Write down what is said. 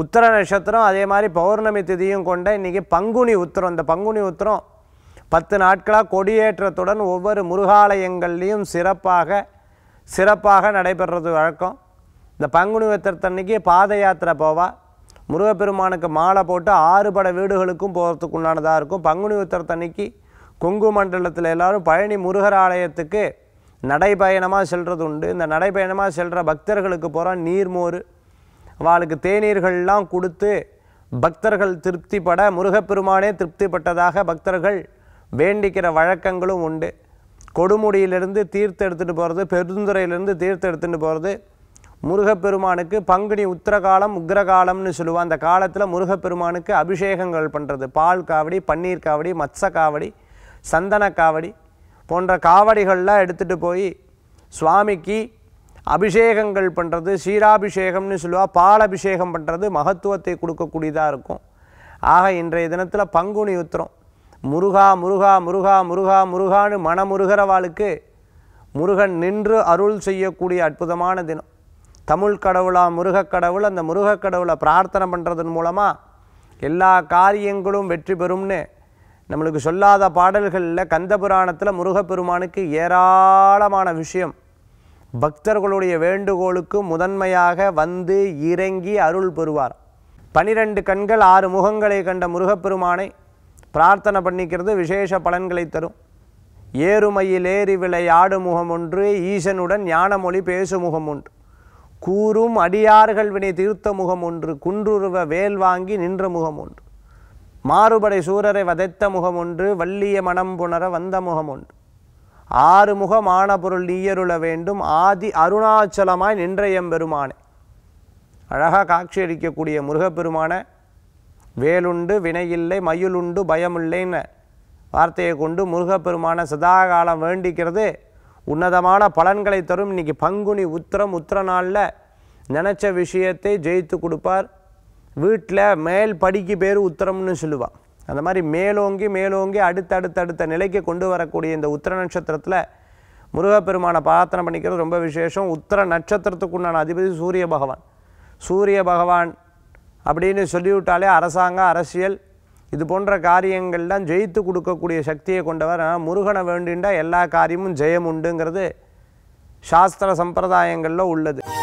உத்தர நட்சத்திரம் அதே மாதிரி பௌர்ணமி திதியும் கொண்ட இன்றைக்கி பங்குனி உத்திரம் இந்த பங்குனி உத்தரம் பத்து நாட்களாக கொடியேற்றத்துடன் ஒவ்வொரு முருகாலயங்கள்லேயும் சிறப்பாக சிறப்பாக நடைபெறுறது வழக்கம் இந்த பங்குனி உத்திரத்தன்னைக்கு பாத யாத்திரை போவா முருகப்பெருமானுக்கு மாலை போட்டு ஆறு பட வீடுகளுக்கும் போகிறதுக்கு உண்டானதாக இருக்கும் பங்குனி உத்தரத்தன்னைக்கு கொங்கு மண்டலத்தில் எல்லோரும் பழனி முருகர் ஆலயத்துக்கு நடைபயணமாக செல்கிறது உண்டு இந்த நடைபயணமாக செல்கிற பக்தர்களுக்கு போகிற நீர்மோறு அவளுக்கு தேநீர்கள்லாம் கொடுத்து பக்தர்கள் திருப்திப்பட முருகப்பெருமானே திருப்திப்பட்டதாக பக்தர்கள் வேண்டிக்கிற வழக்கங்களும் உண்டு கொடுமுடியிலிருந்து தீர்த்து எடுத்துகிட்டு போகிறது பெருந்துறையிலிருந்து தீர்த்து எடுத்துகிட்டு போகிறது முருகப்பெருமானுக்கு பங்குனி உத்திரகாலம் உக்ரகாலம்னு சொல்லுவோம் அந்த காலத்தில் முருகப்பெருமானுக்கு அபிஷேகங்கள் பண்ணுறது பால் காவடி பன்னீர் காவடி மச்ச காவடி சந்தன காவடி போன்ற காவடிகள்லாம் எடுத்துகிட்டு போய் சுவாமிக்கு அபிஷேகங்கள் பண்ணுறது சீராபிஷேகம்னு சொல்லுவா பால் அபிஷேகம் பண்ணுறது மகத்துவத்தை கொடுக்கக்கூடியதாக இருக்கும் ஆக இன்றைய தினத்தில் பங்குனி உத்திரம் முருகா முருகா முருகா முருகா முருகான்னு மனமுருகிறவாளுக்கு முருகன் நின்று அருள் செய்யக்கூடிய அற்புதமான தினம் தமிழ் கடவுளா முருகக்கடவுள் அந்த முருகக்கடவுளை பிரார்த்தனை பண்ணுறதன் மூலமாக எல்லா காரியங்களும் வெற்றி பெறும்னு நம்மளுக்கு சொல்லாத பாடல்களில் கந்த புராணத்தில் முருகப்பெருமானுக்கு ஏராளமான விஷயம் பக்தர்களுடைய வேண்டுகோளுக்கு முதன்மையாக வந்து இறங்கி அருள் பெறுவார் பனிரெண்டு கண்கள் ஆறு முகங்களை கண்ட முருகப்பெருமானை பிரார்த்தனை பண்ணிக்கிறது விசேஷ பலன்களை தரும் ஏறுமையில் ஏறி விளை ஆடு முகம் ஒன்று ஈசனுடன் ஞானமொழி பேசு முகம் ஒன்று கூறும் அடியார்கள் வினை தீர்த்த முகம் ஒன்று குன்றுருவ வேல் வாங்கி நின்ற முகம் ஒன்று மாறுபடை சூரரை வதைத்த முகம் ஒன்று வள்ளிய மனம் புணர வந்த முகம் ஒன்று ஆறுமுகமான பொருள் நீயருள வேண்டும் ஆதி அருணாச்சலமாய் நின்றயம் பெருமானே அழகாக காட்சியளிக்கக்கூடிய முருகப்பெருமான வேலுண்டு வினையில்லை மயிலுண்டு பயமில்லைன்னு வார்த்தையை கொண்டு முருகப்பெருமான சதாகாலம் வேண்டிக்கிறது உன்னதமான பலன்களை தரும் இன்றைக்கி பங்குனி உத்திரம் உத்திர நாளில் நினச்ச விஷயத்தை ஜெயித்து கொடுப்பார் வீட்டில் மேல் படிக்கு பேர் உத்தரம்னு சொல்லுவாள் அந்த மாதிரி மேலோங்கி மேலோங்கி அடுத்தடுத்தடுத்த நிலைக்கு கொண்டு வரக்கூடிய இந்த உத்திர நட்சத்திரத்தில் முருகப்பெருமானை பிரார்த்தனை பண்ணிக்கிறது ரொம்ப விசேஷம் உத்திர நட்சத்திரத்துக்குண்டான அதிபதி சூரிய பகவான் சூரிய பகவான் அப்படின்னு சொல்லிவிட்டாலே அரசாங்கம் அரசியல் இது போன்ற காரியங்கள்லாம் ஜெயித்து கொடுக்கக்கூடிய சக்தியை கொண்டவர் முருகனை வேண்டின்றா எல்லா காரியமும் ஜெயம் உண்டுங்கிறது சாஸ்திர சம்பிரதாயங்களில் உள்ளது